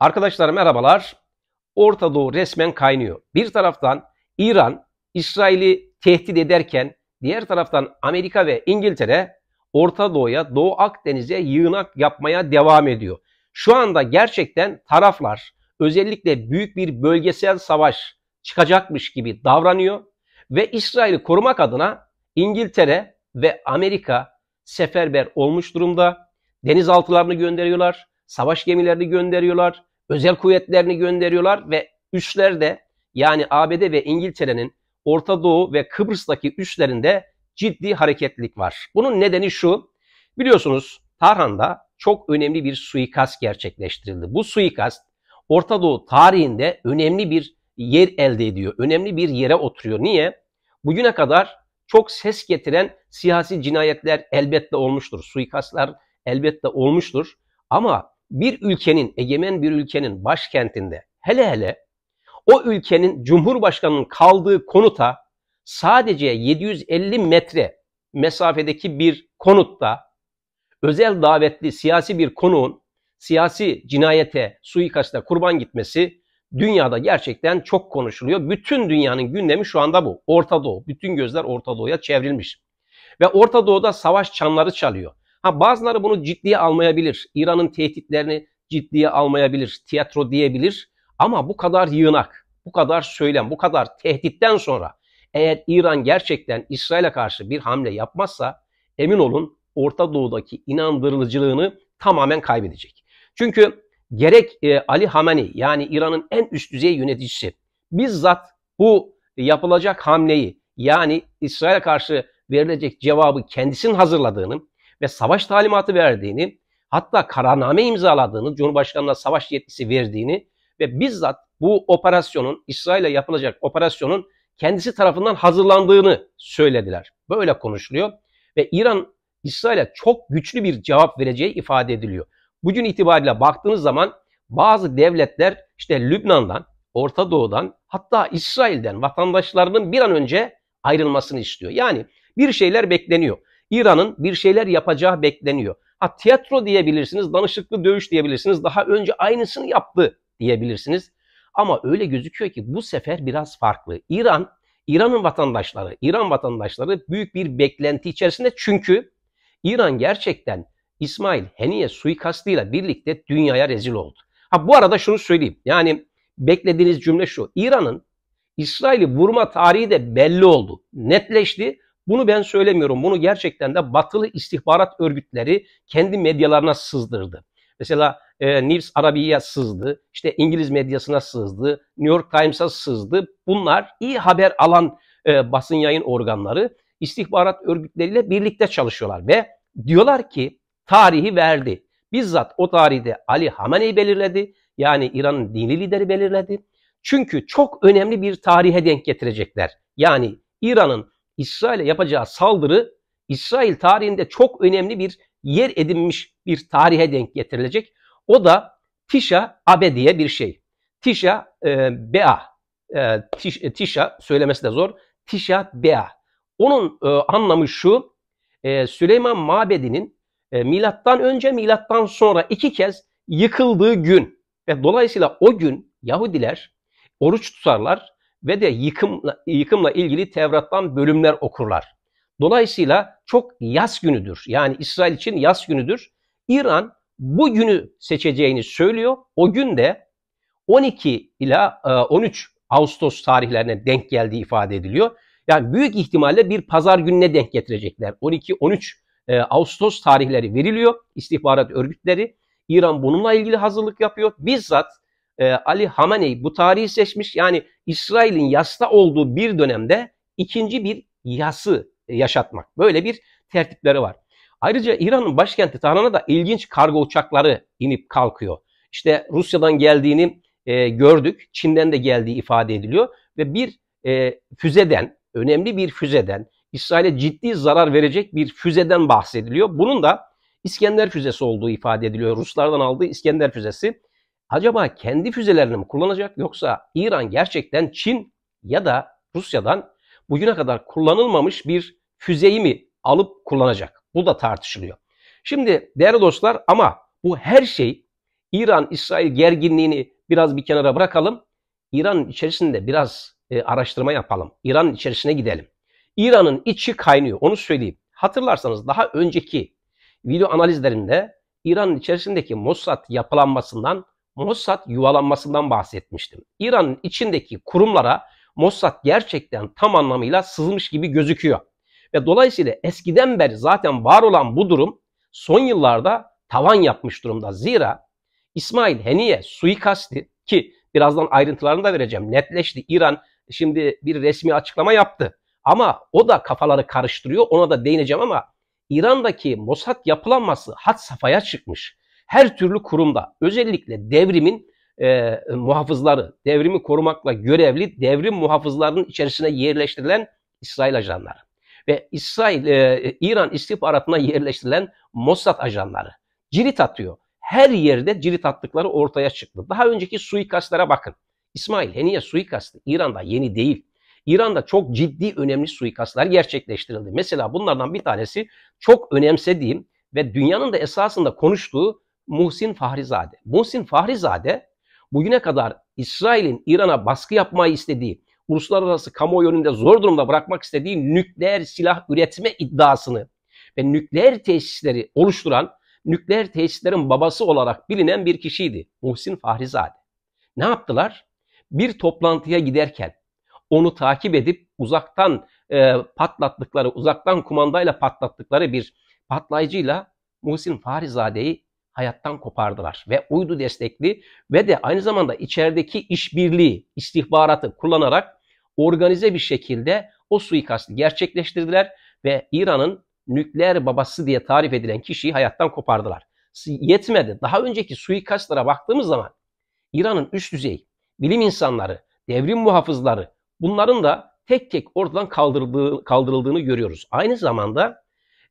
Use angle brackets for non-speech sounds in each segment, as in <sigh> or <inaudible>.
Arkadaşlar merhabalar. Orta Doğu resmen kaynıyor. Bir taraftan İran İsrail'i tehdit ederken diğer taraftan Amerika ve İngiltere Orta Doğu'ya, Doğu Akdeniz'e yığınak yapmaya devam ediyor. Şu anda gerçekten taraflar özellikle büyük bir bölgesel savaş çıkacakmış gibi davranıyor ve İsrail'i korumak adına İngiltere ve Amerika seferber olmuş durumda. Denizaltılarını gönderiyorlar savaş gemilerini gönderiyorlar, özel kuvvetlerini gönderiyorlar ve üslerde yani ABD ve İngiltere'nin Orta Doğu ve Kıbrıs'taki üslerinde ciddi hareketlilik var. Bunun nedeni şu, biliyorsunuz Tahranda çok önemli bir suikast gerçekleştirildi. Bu suikast Orta Doğu tarihinde önemli bir yer elde ediyor. Önemli bir yere oturuyor. Niye? Bugüne kadar çok ses getiren siyasi cinayetler elbette olmuştur. Suikastlar elbette olmuştur. Ama bir ülkenin, egemen bir ülkenin başkentinde hele hele o ülkenin cumhurbaşkanının kaldığı konuta sadece 750 metre mesafedeki bir konutta özel davetli siyasi bir konuğun siyasi cinayete, suikasta kurban gitmesi dünyada gerçekten çok konuşuluyor. Bütün dünyanın gündemi şu anda bu. Orta Doğu. Bütün gözler Orta Doğu'ya çevrilmiş. Ve Orta Doğu'da savaş çanları çalıyor. Ha bazıları bunu ciddiye almayabilir. İran'ın tehditlerini ciddiye almayabilir. Tiyatro diyebilir. Ama bu kadar yığınak, bu kadar söylem, bu kadar tehditten sonra eğer İran gerçekten İsrail'e karşı bir hamle yapmazsa emin olun Orta Doğu'daki inandırıcılığını tamamen kaybedecek. Çünkü gerek e, Ali Hamani yani İran'ın en üst düzey yöneticisi bizzat bu yapılacak hamleyi yani İsrail'e karşı verilecek cevabı kendisinin hazırladığını ve savaş talimatı verdiğini, hatta kararname imzaladığını, Cumhurbaşkanı'na savaş yetkisi verdiğini ve bizzat bu operasyonun, İsrail'e yapılacak operasyonun kendisi tarafından hazırlandığını söylediler. Böyle konuşuluyor ve İran İsrail'e çok güçlü bir cevap vereceği ifade ediliyor. Bugün itibariyle baktığınız zaman bazı devletler işte Lübnan'dan, Orta Doğu'dan hatta İsrail'den vatandaşlarının bir an önce ayrılmasını istiyor. Yani bir şeyler bekleniyor. İran'ın bir şeyler yapacağı bekleniyor. Ha tiyatro diyebilirsiniz, danışıklı dövüş diyebilirsiniz. Daha önce aynısını yaptı diyebilirsiniz. Ama öyle gözüküyor ki bu sefer biraz farklı. İran, İran'ın vatandaşları, İran vatandaşları büyük bir beklenti içerisinde. Çünkü İran gerçekten İsmail Heniye suikastıyla birlikte dünyaya rezil oldu. Ha bu arada şunu söyleyeyim. Yani beklediğiniz cümle şu. İran'ın İsrail'i vurma tarihi de belli oldu. Netleşti. Bunu ben söylemiyorum. Bunu gerçekten de batılı istihbarat örgütleri kendi medyalarına sızdırdı. Mesela e, News Arabi'ye sızdı, işte İngiliz medyasına sızdı, New York Times'a sızdı. Bunlar iyi haber alan e, basın yayın organları istihbarat örgütleriyle birlikte çalışıyorlar ve diyorlar ki tarihi verdi. Bizzat o tarihte Ali Hamene'yi belirledi. Yani İran'ın dini lideri belirledi. Çünkü çok önemli bir tarihe denk getirecekler. Yani İran'ın İsrail'e yapacağı saldırı İsrail tarihinde çok önemli bir yer edinmiş bir tarihe denk getirilecek. O da Tisha Abe diye bir şey. Tisha e, Bea. E, tiş, e, söylemesi de zor. Tisha Bea. Onun e, anlamı şu. E, Süleyman Mabedi'nin e, milattan önce milattan sonra iki kez yıkıldığı gün ve dolayısıyla o gün Yahudiler oruç tutarlar ve de yıkımla, yıkımla ilgili Tevrat'tan bölümler okurlar. Dolayısıyla çok yaz günüdür. Yani İsrail için yaz günüdür. İran bu günü seçeceğini söylüyor. O gün de 12 ila 13 e, Ağustos tarihlerine denk geldiği ifade ediliyor. Yani büyük ihtimalle bir pazar gününe denk getirecekler. 12-13 e, Ağustos tarihleri veriliyor istihbarat örgütleri. İran bununla ilgili hazırlık yapıyor. Bizzat e, Ali Hamaney bu tarihi seçmiş. Yani İsrail'in yasta olduğu bir dönemde ikinci bir yası yaşatmak. Böyle bir tertipleri var. Ayrıca İran'ın başkenti Tahran'a da ilginç kargo uçakları inip kalkıyor. İşte Rusya'dan geldiğini e, gördük. Çin'den de geldiği ifade ediliyor. Ve bir e, füzeden, önemli bir füzeden, İsrail'e ciddi zarar verecek bir füzeden bahsediliyor. Bunun da İskender füzesi olduğu ifade ediliyor. Ruslardan aldığı İskender füzesi acaba kendi füzelerini mi kullanacak yoksa İran gerçekten Çin ya da Rusya'dan bugüne kadar kullanılmamış bir füzeyi mi alıp kullanacak? Bu da tartışılıyor. Şimdi değerli dostlar ama bu her şey İran-İsrail gerginliğini biraz bir kenara bırakalım. İran'ın içerisinde biraz e, araştırma yapalım. İran'ın içerisine gidelim. İran'ın içi kaynıyor onu söyleyeyim. Hatırlarsanız daha önceki video analizlerinde İran'ın içerisindeki Mossad yapılanmasından Mossad yuvalanmasından bahsetmiştim. İran'ın içindeki kurumlara Mossad gerçekten tam anlamıyla sızmış gibi gözüküyor. Ve dolayısıyla eskiden beri zaten var olan bu durum son yıllarda tavan yapmış durumda. Zira İsmail Heniye suikasti ki birazdan ayrıntılarını da vereceğim netleşti. İran şimdi bir resmi açıklama yaptı. Ama o da kafaları karıştırıyor. Ona da değineceğim ama İran'daki Mossad yapılanması had safhaya çıkmış her türlü kurumda özellikle devrimin e, muhafızları, devrimi korumakla görevli devrim muhafızlarının içerisine yerleştirilen İsrail ajanları ve İsrail, e, İran istihbaratına yerleştirilen Mossad ajanları cirit atıyor. Her yerde cirit attıkları ortaya çıktı. Daha önceki suikastlara bakın. İsmail Heniye suikastı İran'da yeni değil. İran'da çok ciddi önemli suikastlar gerçekleştirildi. Mesela bunlardan bir tanesi çok önemsediğim ve dünyanın da esasında konuştuğu Muhsin Fahrizade. Muhsin Fahrizade bugüne kadar İsrail'in İran'a baskı yapmayı istediği, uluslararası kamuoyu önünde zor durumda bırakmak istediği nükleer silah üretme iddiasını ve nükleer tesisleri oluşturan, nükleer tesislerin babası olarak bilinen bir kişiydi Muhsin Fahrizade. Ne yaptılar? Bir toplantıya giderken onu takip edip uzaktan e, patlattıkları, uzaktan kumandayla patlattıkları bir patlayıcıyla Muhsin Fahrizade'yi hayattan kopardılar ve uydu destekli ve de aynı zamanda içerideki işbirliği, istihbaratı kullanarak organize bir şekilde o suikastı gerçekleştirdiler ve İran'ın nükleer babası diye tarif edilen kişiyi hayattan kopardılar. Yetmedi. Daha önceki suikastlara baktığımız zaman İran'ın üst düzey bilim insanları, devrim muhafızları bunların da tek tek oradan kaldırıldığı, kaldırıldığını görüyoruz. Aynı zamanda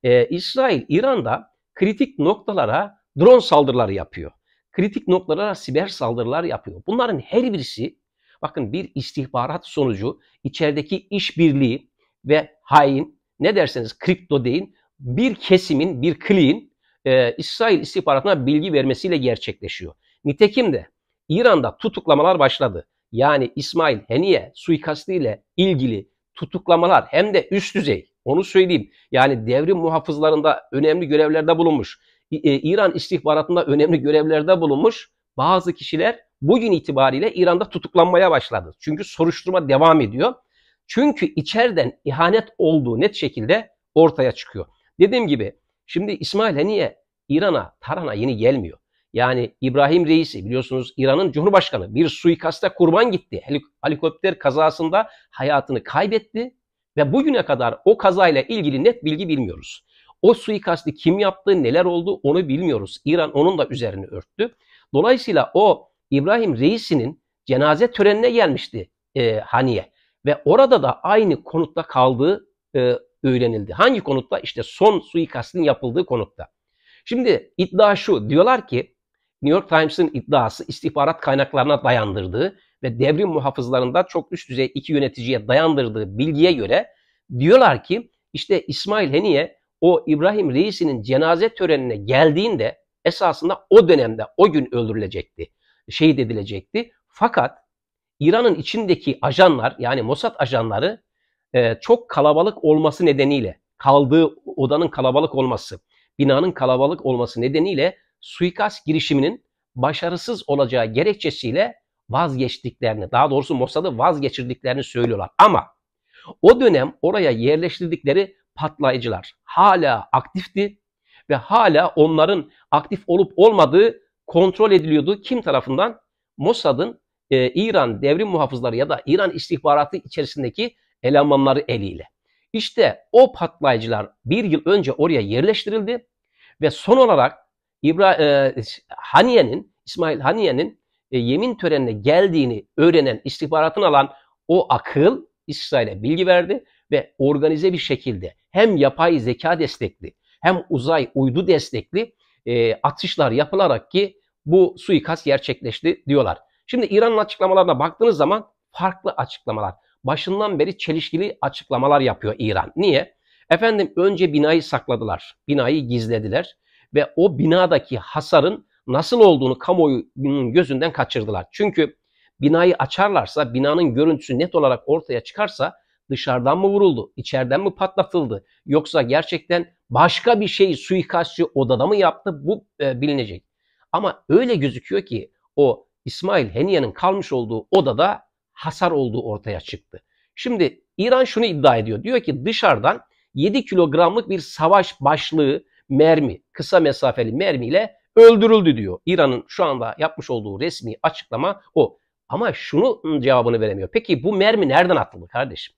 e, İsrail, İran'da kritik noktalara drone saldırıları yapıyor. Kritik noktalara siber saldırılar yapıyor. Bunların her birisi bakın bir istihbarat sonucu içerideki işbirliği ve hain ne derseniz kripto deyin bir kesimin bir kliğin e, İsrail istihbaratına bilgi vermesiyle gerçekleşiyor. Nitekim de İran'da tutuklamalar başladı. Yani İsmail Heniye suikastiyle ilgili tutuklamalar hem de üst düzey onu söyleyeyim. Yani devrim muhafızlarında önemli görevlerde bulunmuş. E, İran istihbaratında önemli görevlerde bulunmuş bazı kişiler bugün itibariyle İran'da tutuklanmaya başladı. Çünkü soruşturma devam ediyor. Çünkü içeriden ihanet olduğu net şekilde ortaya çıkıyor. Dediğim gibi şimdi İsmail Haniye İran'a, Taran'a yeni gelmiyor. Yani İbrahim Reisi biliyorsunuz İran'ın Cumhurbaşkanı bir suikasta kurban gitti. helikopter kazasında hayatını kaybetti ve bugüne kadar o kazayla ilgili net bilgi bilmiyoruz. O suikasti kim yaptı, neler oldu onu bilmiyoruz. İran onun da üzerini örttü. Dolayısıyla o İbrahim Reisi'nin cenaze törenine gelmişti e, Haniye. Ve orada da aynı konutta kaldığı e, öğrenildi. Hangi konutta? İşte son suikastin yapıldığı konutta. Şimdi iddia şu, diyorlar ki New York Times'ın iddiası istihbarat kaynaklarına dayandırdığı ve devrim muhafızlarında çok üst düzey iki yöneticiye dayandırdığı bilgiye göre diyorlar ki işte İsmail Heniye o İbrahim Reisi'nin cenaze törenine geldiğinde esasında o dönemde o gün öldürülecekti. Şehit edilecekti. Fakat İran'ın içindeki ajanlar yani Mossad ajanları e, çok kalabalık olması nedeniyle kaldığı odanın kalabalık olması, binanın kalabalık olması nedeniyle suikast girişiminin başarısız olacağı gerekçesiyle vazgeçtiklerini, daha doğrusu Mossad'ı vazgeçirdiklerini söylüyorlar. Ama o dönem oraya yerleştirdikleri patlayıcılar hala aktifti ve hala onların aktif olup olmadığı kontrol ediliyordu. Kim tarafından? Mossad'ın e, İran devrim muhafızları ya da İran istihbaratı içerisindeki elemanları eliyle. İşte o patlayıcılar bir yıl önce oraya yerleştirildi ve son olarak İbra e, Haniye'nin İsmail Haniye'nin e, yemin törenine geldiğini öğrenen istihbaratını alan o akıl İsrail'e bilgi verdi ve organize bir şekilde hem yapay zeka destekli hem uzay uydu destekli e, atışlar yapılarak ki bu suikast gerçekleşti diyorlar. Şimdi İran'ın açıklamalarına baktığınız zaman farklı açıklamalar. Başından beri çelişkili açıklamalar yapıyor İran. Niye? Efendim önce binayı sakladılar. Binayı gizlediler ve o binadaki hasarın nasıl olduğunu kamuoyunun gözünden kaçırdılar. Çünkü binayı açarlarsa, binanın görüntüsü net olarak ortaya çıkarsa Dışarıdan mı vuruldu? İçeriden mi patlatıldı? Yoksa gerçekten başka bir şey suikastçı odada mı yaptı? Bu e, bilinecek. Ama öyle gözüküyor ki o İsmail Heniya'nın kalmış olduğu odada hasar olduğu ortaya çıktı. Şimdi İran şunu iddia ediyor. Diyor ki dışarıdan 7 kilogramlık bir savaş başlığı mermi, kısa mesafeli mermiyle öldürüldü diyor. İran'ın şu anda yapmış olduğu resmi açıklama o. Ama şunu cevabını veremiyor. Peki bu mermi nereden atıldı kardeşim?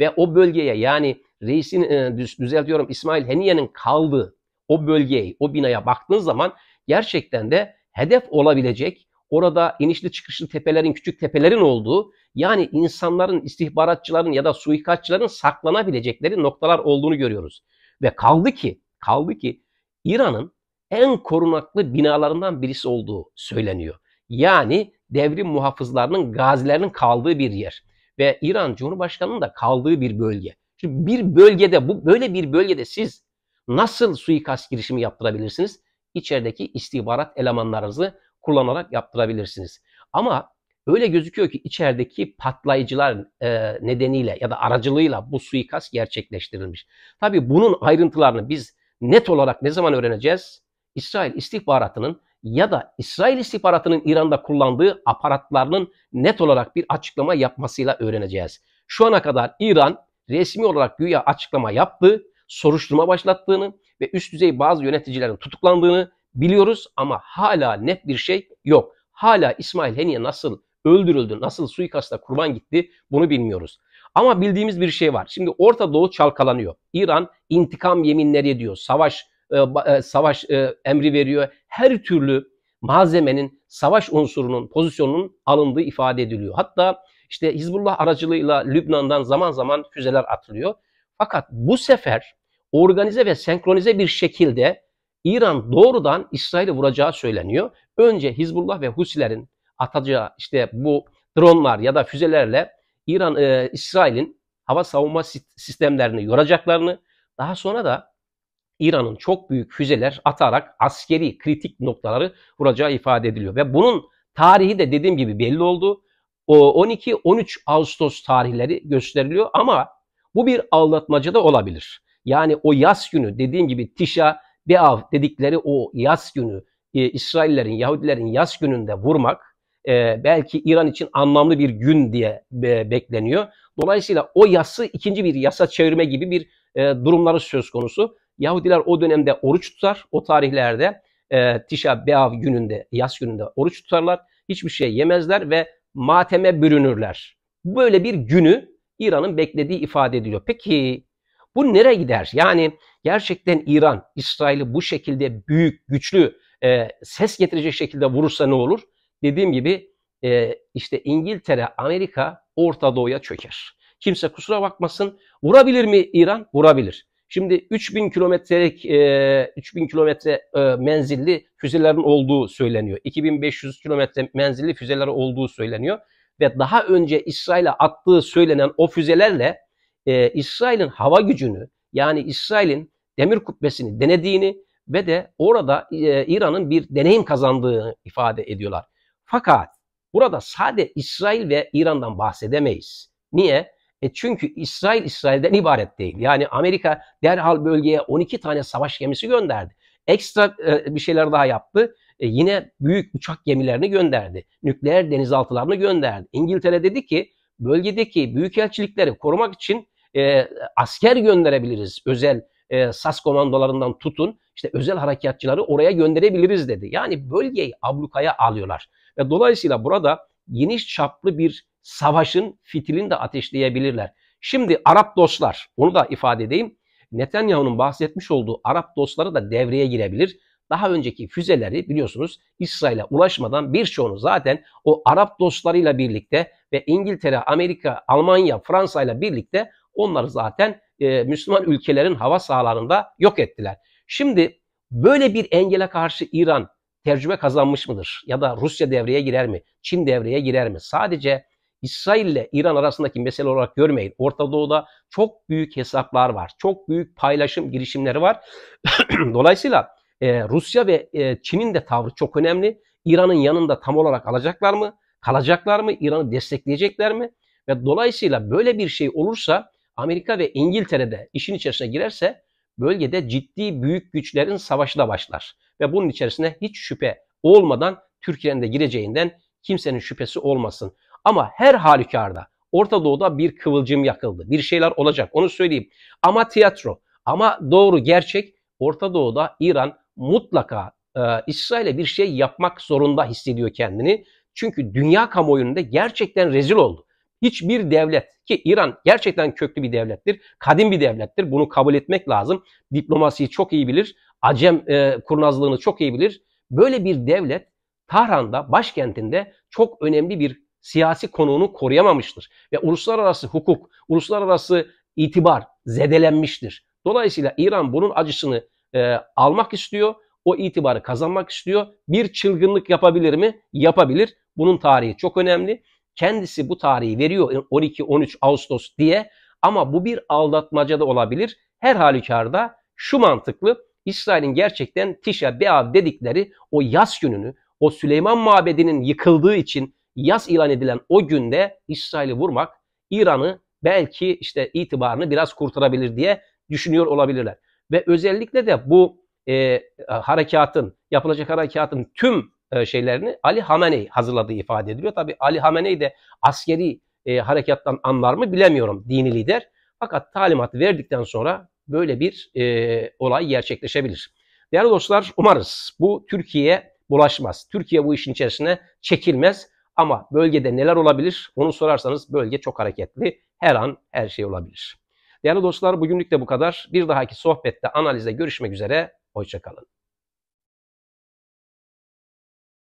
ve o bölgeye yani reisin e, düzeltiyorum İsmail Heniye'nin kaldığı o bölgeyi, o binaya baktığınız zaman gerçekten de hedef olabilecek orada inişli çıkışlı tepelerin, küçük tepelerin olduğu yani insanların, istihbaratçıların ya da suikastçıların saklanabilecekleri noktalar olduğunu görüyoruz. Ve kaldı ki, kaldı ki İran'ın en korunaklı binalarından birisi olduğu söyleniyor. Yani devrim muhafızlarının, gazilerinin kaldığı bir yer ve İran Cumhurbaşkanı'nın da kaldığı bir bölge. Şimdi bir bölgede bu böyle bir bölgede siz nasıl suikast girişimi yaptırabilirsiniz? İçerideki istihbarat elemanlarınızı kullanarak yaptırabilirsiniz. Ama öyle gözüküyor ki içerideki patlayıcılar e, nedeniyle ya da aracılığıyla bu suikast gerçekleştirilmiş. Tabii bunun ayrıntılarını biz net olarak ne zaman öğreneceğiz? İsrail istihbaratının ya da İsrail istihbaratının İran'da kullandığı aparatlarının net olarak bir açıklama yapmasıyla öğreneceğiz. Şu ana kadar İran resmi olarak güya açıklama yaptı, soruşturma başlattığını ve üst düzey bazı yöneticilerin tutuklandığını biliyoruz ama hala net bir şey yok. Hala İsmail Heniye nasıl öldürüldü, nasıl suikasta kurban gitti bunu bilmiyoruz. Ama bildiğimiz bir şey var. Şimdi Orta Doğu çalkalanıyor. İran intikam yeminleri ediyor. Savaş e, e, savaş e, emri veriyor. Her türlü malzemenin, savaş unsurunun, pozisyonunun alındığı ifade ediliyor. Hatta işte Hizbullah aracılığıyla Lübnan'dan zaman zaman füzeler atılıyor. Fakat bu sefer organize ve senkronize bir şekilde İran doğrudan İsrail'e vuracağı söyleniyor. Önce Hizbullah ve Husilerin atacağı işte bu dronlar ya da füzelerle İran e, İsrail'in hava savunma sistemlerini yoracaklarını daha sonra da İran'ın çok büyük füzeler atarak askeri kritik noktaları vuracağı ifade ediliyor. Ve bunun tarihi de dediğim gibi belli oldu. 12-13 Ağustos tarihleri gösteriliyor ama bu bir aldatmaca da olabilir. Yani o yaz günü dediğim gibi Tisha Beav dedikleri o yaz günü e, İsraillerin, Yahudilerin yaz gününde vurmak e, belki İran için anlamlı bir gün diye e, bekleniyor. Dolayısıyla o yası ikinci bir yasa çevirme gibi bir e, durumları söz konusu. Yahudiler o dönemde oruç tutar. O tarihlerde e, Tişa Beav gününde, yaz gününde oruç tutarlar. Hiçbir şey yemezler ve mateme bürünürler. Böyle bir günü İran'ın beklediği ifade ediliyor. Peki bu nereye gider? Yani gerçekten İran İsrail'i bu şekilde büyük, güçlü, e, ses getirecek şekilde vurursa ne olur? Dediğim gibi e, işte İngiltere, Amerika Orta Doğu'ya çöker. Kimse kusura bakmasın. Vurabilir mi İran? Vurabilir. Şimdi 3000 kilometrelik, e, 3000 kilometre menzilli füzelerin olduğu söyleniyor. 2500 kilometre menzilli füzeler olduğu söyleniyor. Ve daha önce İsrail'e attığı söylenen o füzelerle e, İsrail'in hava gücünü yani İsrail'in demir kubbesini denediğini ve de orada e, İran'ın bir deneyim kazandığını ifade ediyorlar. Fakat burada sade İsrail ve İran'dan bahsedemeyiz. Niye? E çünkü İsrail İsrail'den ibaret değil. Yani Amerika derhal bölgeye 12 tane savaş gemisi gönderdi. Ekstra e, bir şeyler daha yaptı. E, yine büyük uçak gemilerini gönderdi. Nükleer denizaltılarını gönderdi. İngiltere dedi ki bölgedeki büyükelçilikleri korumak için e, asker gönderebiliriz. Özel e, SAS komandolarından tutun işte özel harekatçıları oraya gönderebiliriz dedi. Yani bölgeyi ablukaya alıyorlar. Ve dolayısıyla burada geniş çaplı bir savaşın fitilini de ateşleyebilirler. Şimdi Arap dostlar, onu da ifade edeyim. Netanyahu'nun bahsetmiş olduğu Arap dostları da devreye girebilir. Daha önceki füzeleri biliyorsunuz İsrail'e ulaşmadan birçoğunu zaten o Arap dostlarıyla birlikte ve İngiltere, Amerika, Almanya, Fransa ile birlikte onları zaten e, Müslüman ülkelerin hava sahalarında yok ettiler. Şimdi böyle bir engele karşı İran tecrübe kazanmış mıdır? Ya da Rusya devreye girer mi? Çin devreye girer mi? Sadece İsrail ile İran arasındaki mesele olarak görmeyin. Orta Doğu'da çok büyük hesaplar var. Çok büyük paylaşım girişimleri var. <clears throat> Dolayısıyla e, Rusya ve e, Çin'in de tavrı çok önemli. İran'ın yanında tam olarak alacaklar mı? Kalacaklar mı? İran'ı destekleyecekler mi? Ve dolayısıyla böyle bir şey olursa Amerika ve İngiltere'de işin içerisine girerse bölgede ciddi büyük güçlerin savaşı da başlar ve bunun içerisine hiç şüphe olmadan Türkiye'nin de gireceğinden kimsenin şüphesi olmasın. Ama her halükarda Orta Doğu'da bir kıvılcım yakıldı. Bir şeyler olacak onu söyleyeyim. Ama tiyatro, ama doğru gerçek Orta Doğu'da İran mutlaka e, İsrail'e bir şey yapmak zorunda hissediyor kendini. Çünkü dünya kamuoyunda gerçekten rezil oldu hiçbir devlet ki İran gerçekten köklü bir devlettir, kadim bir devlettir. Bunu kabul etmek lazım. Diplomasiyi çok iyi bilir, acem e, kurnazlığını çok iyi bilir. Böyle bir devlet Tahran'da, başkentinde çok önemli bir siyasi konuğunu koruyamamıştır. Ve uluslararası hukuk, uluslararası itibar zedelenmiştir. Dolayısıyla İran bunun acısını e, almak istiyor, o itibarı kazanmak istiyor. Bir çılgınlık yapabilir mi? Yapabilir. Bunun tarihi çok önemli. Kendisi bu tarihi veriyor 12-13 Ağustos diye ama bu bir aldatmaca da olabilir. Her halükarda şu mantıklı İsrail'in gerçekten Tişa Beav dedikleri o yaz gününü o Süleyman Mabedi'nin yıkıldığı için yaz ilan edilen o günde İsrail'i vurmak İran'ı belki işte itibarını biraz kurtarabilir diye düşünüyor olabilirler. Ve özellikle de bu e, harekatın, yapılacak harekatın tüm e, şeylerini Ali Hamenei hazırladığı ifade ediliyor. Tabi Ali Hamenei de askeri e, harekattan anlar mı bilemiyorum dini lider. Fakat talimat verdikten sonra böyle bir e, olay gerçekleşebilir. Değerli dostlar umarız bu Türkiye'ye bulaşmaz. Türkiye bu işin içerisine çekilmez. Ama bölgede neler olabilir onu sorarsanız bölge çok hareketli. Her an her şey olabilir. Değerli dostlar bugünlük de bu kadar. Bir dahaki sohbette analize görüşmek üzere. Hoşçakalın.